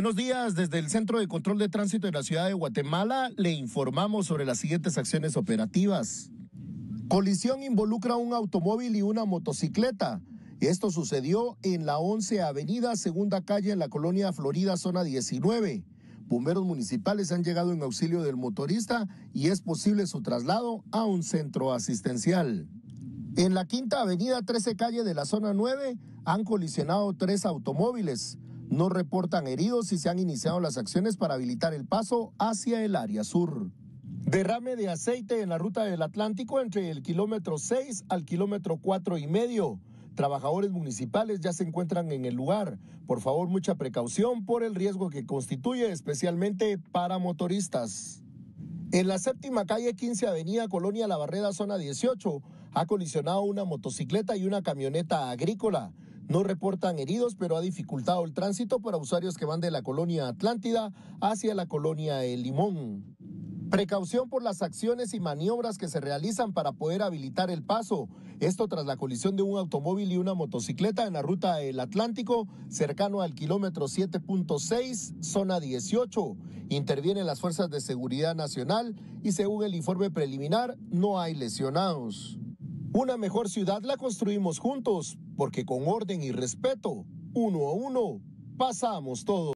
Buenos días, desde el Centro de Control de Tránsito de la Ciudad de Guatemala le informamos sobre las siguientes acciones operativas. Colisión involucra un automóvil y una motocicleta. Esto sucedió en la 11 Avenida, segunda calle en la colonia Florida, zona 19. Bomberos municipales han llegado en auxilio del motorista y es posible su traslado a un centro asistencial. En la quinta avenida 13 calle de la zona 9 han colisionado tres automóviles. No reportan heridos y se han iniciado las acciones para habilitar el paso hacia el área sur. Derrame de aceite en la ruta del Atlántico entre el kilómetro 6 al kilómetro 4 y medio. Trabajadores municipales ya se encuentran en el lugar. Por favor, mucha precaución por el riesgo que constituye, especialmente para motoristas. En la séptima calle 15 Avenida Colonia La Barrera, zona 18, ha colisionado una motocicleta y una camioneta agrícola. No reportan heridos, pero ha dificultado el tránsito para usuarios que van de la colonia Atlántida hacia la colonia El Limón. Precaución por las acciones y maniobras que se realizan para poder habilitar el paso. Esto tras la colisión de un automóvil y una motocicleta en la ruta del Atlántico, cercano al kilómetro 7.6, zona 18. Intervienen las fuerzas de seguridad nacional y según el informe preliminar no hay lesionados. Una mejor ciudad la construimos juntos, porque con orden y respeto, uno a uno, pasamos todos.